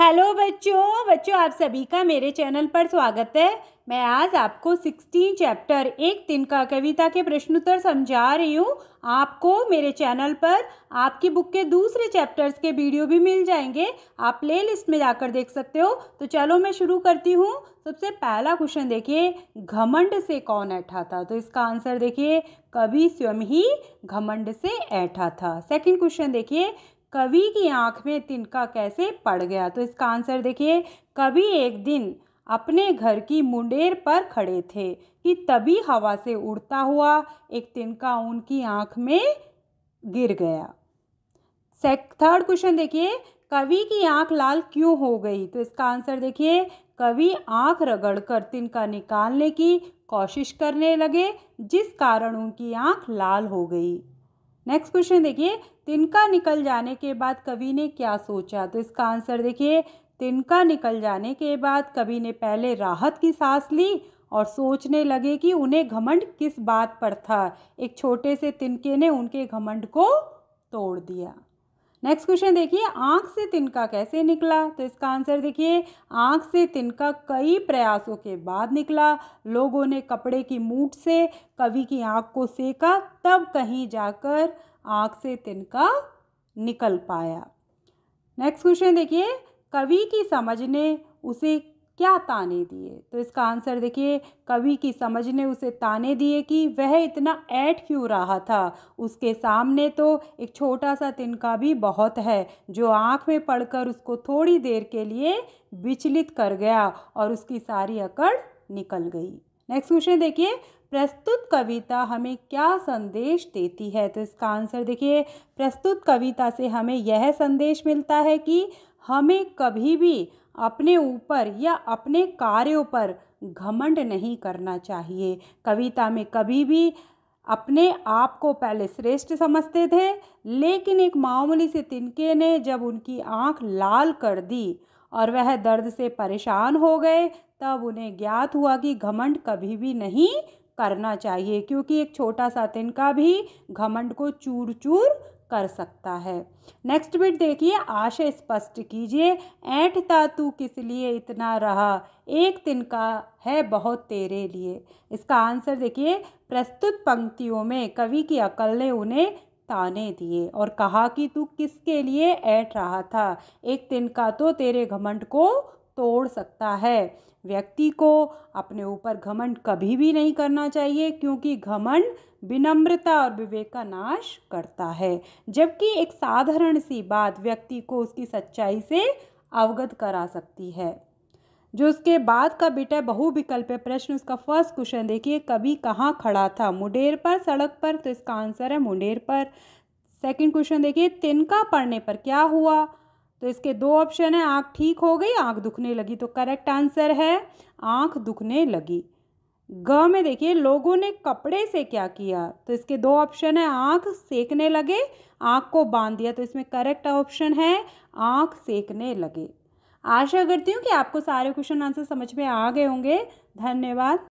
hello बच्चों बच्चों आप सभी का मेरे चैनल पर स्वागत है मैं आज आपको सिक्सटीन चैप्टर एक दिन का कविता के प्रश्नोत्तर समझा रही हूँ आपको मेरे चैनल पर आपकी बुक के दूसरे चैप्टर्स के वीडियो भी मिल जाएंगे आप प्ले लिस्ट में जाकर देख सकते हो तो चलो मैं शुरू करती हूँ सबसे पहला क्वेश्चन देखिए घमंड से कौन ऐठा था तो इसका आंसर देखिए कवि स्वयं ही घमंड से ऐठा था सेकंड क्वेश्चन देखिए कवि की आंख में तिनका कैसे पड़ गया तो इसका आंसर देखिए कवि एक दिन अपने घर की मुंडेर पर खड़े थे कि तभी हवा से उड़ता हुआ एक तिनका उनकी आंख में गिर गया थर्ड क्वेश्चन देखिए कवि की आंख लाल क्यों हो गई तो इसका आंसर देखिए कवि आंख रगड़कर तिनका निकालने की कोशिश करने लगे जिस कारण उनकी आंख लाल हो गई नेक्स्ट क्वेश्चन देखिए तिनका निकल जाने के बाद कवि ने क्या सोचा तो इसका आंसर देखिए तिनका निकल जाने के बाद कवि ने पहले राहत की सांस ली और सोचने लगे कि उन्हें घमंड किस बात पर था एक छोटे से तिनके ने उनके घमंड को तोड़ दिया नेक्स्ट क्वेश्चन देखिए आंख से तिनका कैसे निकला तो इसका आंसर देखिए आंख से तिनका कई प्रयासों के बाद निकला लोगों ने कपड़े की मूट से कवि की आंख को सेका तब कहीं जाकर आंख से तिनका निकल पाया नेक्स्ट क्वेश्चन देखिए कवि की समझ ने उसे क्या ताने दिए तो इसका आंसर देखिए कवि की समझ ने उसे ताने दिए कि वह इतना ऐट क्यों रहा था उसके सामने तो एक छोटा सा तिनका भी बहुत है जो आँख में पड़कर उसको थोड़ी देर के लिए विचलित कर गया और उसकी सारी अकड़ निकल गई नेक्स्ट क्वेश्चन देखिए प्रस्तुत कविता हमें क्या संदेश देती है तो इसका आंसर देखिए प्रस्तुत कविता से हमें यह संदेश मिलता है कि हमें कभी भी अपने ऊपर या अपने कार्यों पर घमंड नहीं करना चाहिए कविता में कभी भी अपने आप को पहले श्रेष्ठ समझते थे लेकिन एक मामूली से तिनके ने जब उनकी आंख लाल कर दी और वह दर्द से परेशान हो गए तब उन्हें ज्ञात हुआ कि घमंड कभी भी नहीं करना चाहिए क्योंकि एक छोटा सा तिनका भी घमंड को चूर चूर कर सकता है नेक्स्ट बिट देखिए आशय स्पष्ट कीजिए ऐठ था तू किस लिए इतना रहा एक दिन का है बहुत तेरे लिए इसका आंसर देखिए प्रस्तुत पंक्तियों में कवि की अकल ने उन्हें ताने दिए और कहा कि तू किसके लिए ऐठ रहा था एक दिन का तो तेरे घमंड को तोड़ सकता है व्यक्ति को अपने ऊपर घमंड कभी भी नहीं करना चाहिए क्योंकि घमंड विनम्रता और विवेक का नाश करता है जबकि एक साधारण सी बात व्यक्ति को उसकी सच्चाई से अवगत करा सकती है जो उसके बाद का बेटा बहुविकल्प है प्रश्न उसका फर्स्ट क्वेश्चन देखिए कभी कहाँ खड़ा था मुंडेर पर सड़क पर तो इसका आंसर है मुंडेर पर सेकंड क्वेश्चन देखिए तिनका पढ़ने पर क्या हुआ तो इसके दो ऑप्शन है आँख ठीक हो गई आँख दुखने लगी तो करेक्ट आंसर है आँख दुखने लगी ग में देखिए लोगों ने कपड़े से क्या किया तो इसके दो ऑप्शन है आँख सेकने लगे आँख को बांध दिया तो इसमें करेक्ट ऑप्शन है आँख सेकने लगे आशा करती हूँ कि आपको सारे क्वेश्चन आंसर समझ में आ गए होंगे धन्यवाद